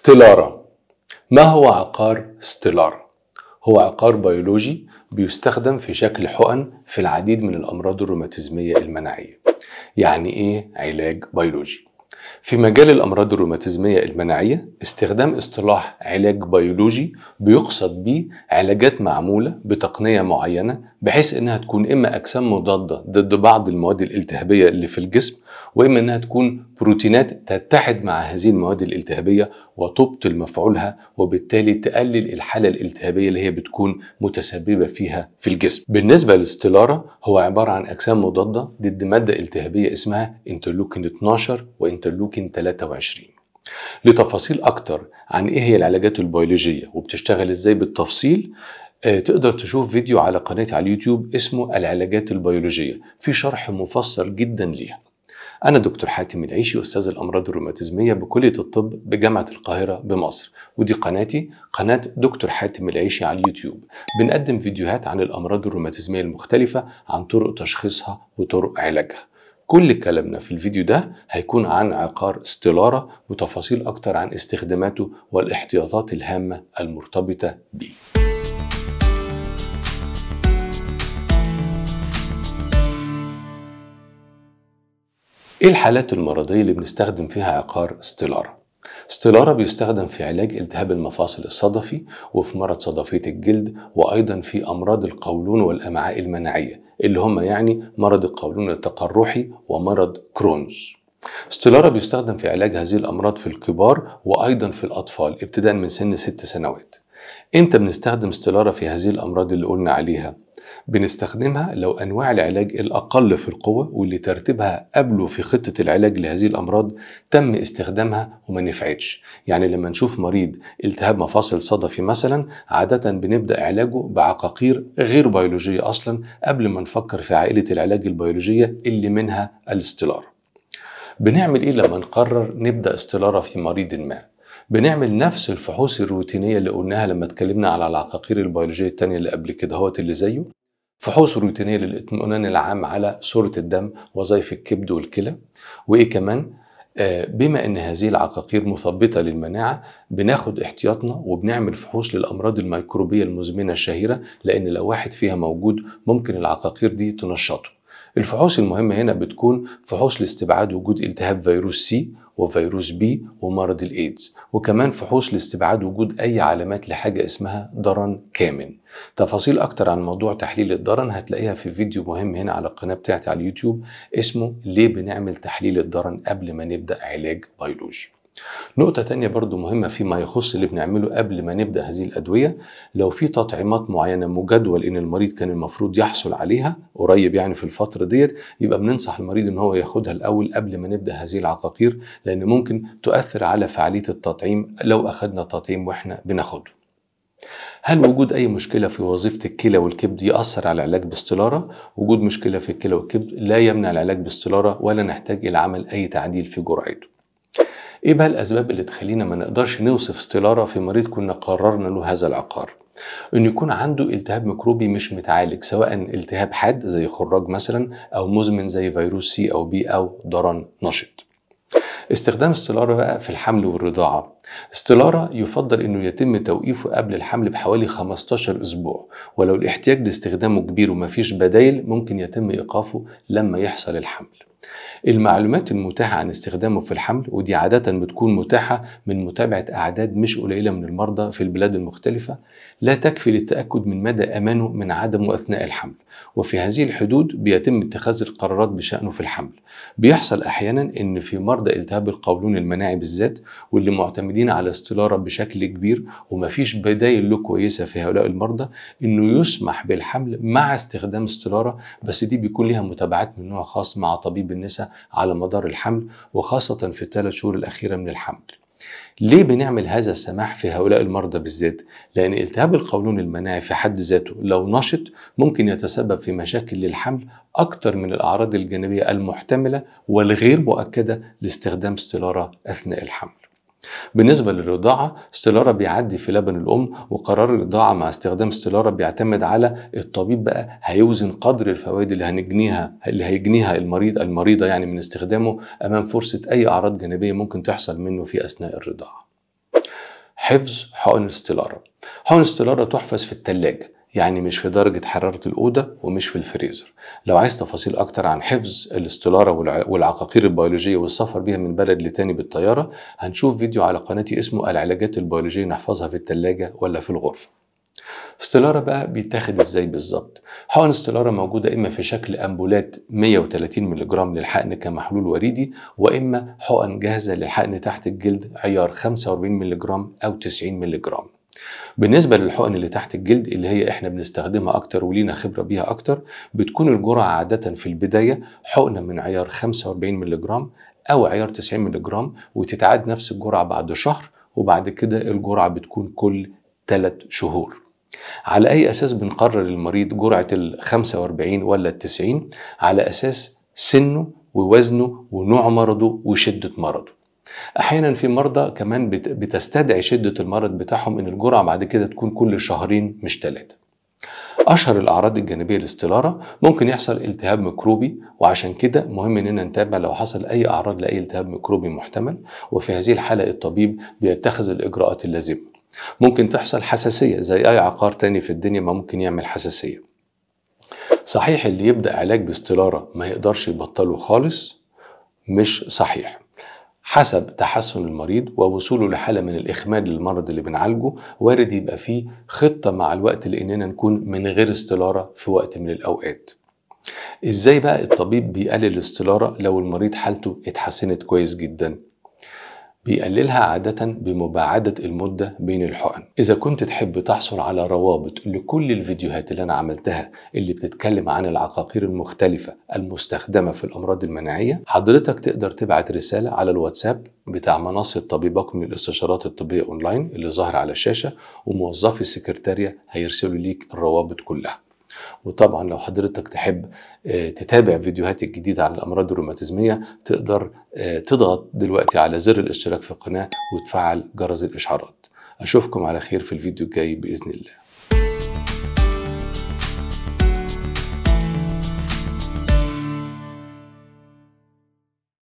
ستيلارا ما هو عقار ستيلارا؟ هو عقار بيولوجي بيستخدم في شكل حقن في العديد من الأمراض الروماتيزمية المناعية يعني إيه علاج بيولوجي؟ في مجال الأمراض الروماتيزمية المناعية استخدام اصطلاح علاج بيولوجي بيقصد بيه علاجات معمولة بتقنية معينة بحيث إنها تكون إما أجسام مضادة ضد بعض المواد الالتهابية اللي في الجسم واما انها تكون بروتينات تتحد مع هذه المواد الالتهابيه وتبطل مفعولها وبالتالي تقلل الحاله الالتهابيه اللي هي بتكون متسببه فيها في الجسم. بالنسبه للاستلاره هو عباره عن اجسام مضاده ضد ماده التهابيه اسمها انترلوكين 12 وانترلوكين 23. لتفاصيل اكتر عن ايه هي العلاجات البيولوجيه وبتشتغل ازاي بالتفصيل آه، تقدر تشوف فيديو على قناتي على اليوتيوب اسمه العلاجات البيولوجيه في شرح مفصل جدا ليها أنا دكتور حاتم العيشي أستاذ الأمراض الروماتيزمية بكلية الطب بجامعة القاهرة بمصر ودي قناتي قناة دكتور حاتم العيشي على اليوتيوب بنقدم فيديوهات عن الأمراض الروماتيزمية المختلفة عن طرق تشخيصها وطرق علاجها كل كلامنا في الفيديو ده هيكون عن عقار استلارة وتفاصيل أكتر عن استخداماته والاحتياطات الهامة المرتبطة بيه ايه الحالات المرضيه اللي بنستخدم فيها عقار استلاره استلارة بيستخدم في علاج التهاب المفاصل الصدفي وفي مرض صدفية الجلد وأيضا في أمراض القولون والأمعاء المناعية اللي هم يعني مرض القولون التقرحي ومرض كرونز استلارة بيستخدم في علاج هذه الأمراض في الكبار وأيضا في الأطفال ابتداء من سن 6 سنوات امتى بنستخدم استلارة في هذه الأمراض اللي قلنا عليها؟ بنستخدمها لو أنواع العلاج الأقل في القوة واللي ترتيبها قبله في خطة العلاج لهذه الأمراض تم استخدامها وما نفعتش يعني لما نشوف مريض التهاب مفاصل صدفي مثلا عادة بنبدأ علاجه بعقاقير غير بيولوجية أصلا قبل ما نفكر في عائلة العلاج البيولوجية اللي منها الاستلارة بنعمل إيه لما نقرر نبدأ استلارة في مريض ما؟ بنعمل نفس الفحوص الروتينية اللي قلناها لما اتكلمنا على العقاقير البيولوجية التانية اللي قبل كده هوت اللي زيه فحوص روتينية للاطمئنان العام على صورة الدم وظائف الكبد والكلى وإيه كمان آه، بما ان هذه العقاقير مثبطه للمناعه بناخد احتياطنا وبنعمل فحوص للامراض الميكروبيه المزمنه الشهيره لان لو واحد فيها موجود ممكن العقاقير دي تنشطه الفحوص المهمة هنا بتكون فحوص لاستبعاد وجود التهاب فيروس سي وفيروس بي ومرض الايدز وكمان فحوص لاستبعاد وجود اي علامات لحاجه اسمها درن كامن تفاصيل اكتر عن موضوع تحليل الدرن هتلاقيها في فيديو مهم هنا على القناه بتاعتي على اليوتيوب اسمه ليه بنعمل تحليل الدرن قبل ما نبدا علاج بيولوجي نقطة تانية برضو مهمة فيما يخص اللي بنعمله قبل ما نبدأ هذه الأدوية لو في تطعيمات معينة مجدول إن المريض كان المفروض يحصل عليها قريب يعني في الفترة ديت يبقى بننصح المريض إن هو ياخدها الأول قبل ما نبدأ هذه العقاقير لأن ممكن تؤثر على فعالية التطعيم لو أخدنا تطعيم وإحنا بناخده. هل وجود أي مشكلة في وظيفة الكلى والكبد يأثر على العلاج باستلارة؟ وجود مشكلة في الكلى والكبد لا يمنع العلاج باستلارة ولا نحتاج إلى عمل أي تعديل في جرعته. ايه بقى الاسباب اللي تخلينا ما نقدرش نوصف استلاره في مريض كنا قررنا له هذا العقار انه يكون عنده التهاب ميكروبي مش متعالج سواء التهاب حاد زي خراج مثلا او مزمن زي فيروس سي او بي او ضرن نشط استخدام استلارة بقى في الحمل والرضاعة استلارة يفضل انه يتم توقيفه قبل الحمل بحوالي 15 اسبوع ولو الاحتياج لاستخدامه كبير ومفيش بدايل ممكن يتم ايقافه لما يحصل الحمل المعلومات المتاحة عن استخدامه في الحمل ودي عادة بتكون متاحة من متابعة أعداد مش قليلة من المرضى في البلاد المختلفة لا تكفي للتأكد من مدى أمانه من عدمه أثناء الحمل وفي هذه الحدود بيتم اتخاذ القرارات بشأنه في الحمل بيحصل أحيانا أن في مرضى التهاب القولون المناعي بالذات واللي معتمدين على استلارة بشكل كبير ومفيش بدايل له كويسة في هؤلاء المرضى أنه يسمح بالحمل مع استخدام استلارة بس دي بيكون لها متابعات من نوع خاص مع طبيب النساء على مدار الحمل وخاصة في الثلاث شهور الأخيرة من الحمل ليه بنعمل هذا السماح في هؤلاء المرضى بالذات؟ لأن التهاب القولون المناعي في حد ذاته لو نشط ممكن يتسبب في مشاكل للحمل أكثر من الأعراض الجانبية المحتملة والغير مؤكدة لاستخدام ستيلارا أثناء الحمل. بالنسبة للرضاعة استلارة بيعدي في لبن الأم وقرار الرضاعة مع استخدام استلارة بيعتمد على الطبيب بقى هيوزن قدر الفوائد اللي هنجنيها اللي هيجنيها المريض المريضة يعني من استخدامه أمام فرصة أي أعراض جانبية ممكن تحصل منه في أثناء الرضاعة. حفظ حقن الاستلارة حقن الاستلارة تحفظ في التلاجة يعني مش في درجة حرارة الأوضة ومش في الفريزر لو عايز تفاصيل أكتر عن حفظ الاستلارة والعقاقير البيولوجية والسفر بيها من بلد لتاني بالطيارة هنشوف فيديو على قناتي اسمه العلاجات البيولوجية نحفظها في التلاجة ولا في الغرفة استلارة بقى بيتاخد ازاي بالظبط؟ حقن استلارة موجودة إما في شكل أمبولات 130 ملغ للحقن كمحلول وريدي وإما حقن جاهزة للحقن تحت الجلد عيار 45 ملغ أو 90 ملغ بالنسبه للحقن اللي تحت الجلد اللي هي احنا بنستخدمها اكتر ولينا خبره بيها اكتر بتكون الجرعه عاده في البدايه حقنه من عيار 45 ملغ او عيار 90 ملغ وتتعاد نفس الجرعه بعد شهر وبعد كده الجرعه بتكون كل 3 شهور على اي اساس بنقرر المريض جرعه ال 45 ولا ال 90 على اساس سنه ووزنه ونوع مرضه وشده مرضه احيانا في مرضى كمان بتستدعي شده المرض بتاعهم ان الجرعه بعد كده تكون كل شهرين مش ثلاثه أشهر الأعراض الجانبية للاستلارة ممكن يحصل التهاب ميكروبي وعشان كده مهم إننا نتابع لو حصل أي أعراض لأي التهاب ميكروبي محتمل وفي هذه الحالة الطبيب بيتخذ الإجراءات اللازمة ممكن تحصل حساسية زي أي عقار تاني في الدنيا ما ممكن يعمل حساسية صحيح اللي يبدأ علاج باستلارة ما يقدرش يبطله خالص مش صحيح حسب تحسن المريض ووصوله لحالة من الإخماد للمرض اللي بنعالجه وارد يبقى فيه خطة مع الوقت لأننا نكون من غير استلارة في وقت من الأوقات ازاي بقى الطبيب بيقلل الاستلارة لو المريض حالته اتحسنت كويس جدا بيقللها عادة بمباعدة المدة بين الحقن إذا كنت تحب تحصل على روابط لكل الفيديوهات اللي أنا عملتها اللي بتتكلم عن العقاقير المختلفة المستخدمة في الأمراض المناعية حضرتك تقدر تبعت رسالة على الواتساب بتاع منصة طبيبك من الاستشارات الطبية أونلاين اللي ظاهر على الشاشة وموظفي السكرتارية هيرسلوا ليك الروابط كلها وطبعا لو حضرتك تحب آه، تتابع فيديوهاتي الجديدة عن الأمراض الروماتيزمية تقدر آه، تضغط دلوقتي على زر الاشتراك في القناة وتفعل جرس الإشعارات أشوفكم على خير في الفيديو الجاي بإذن الله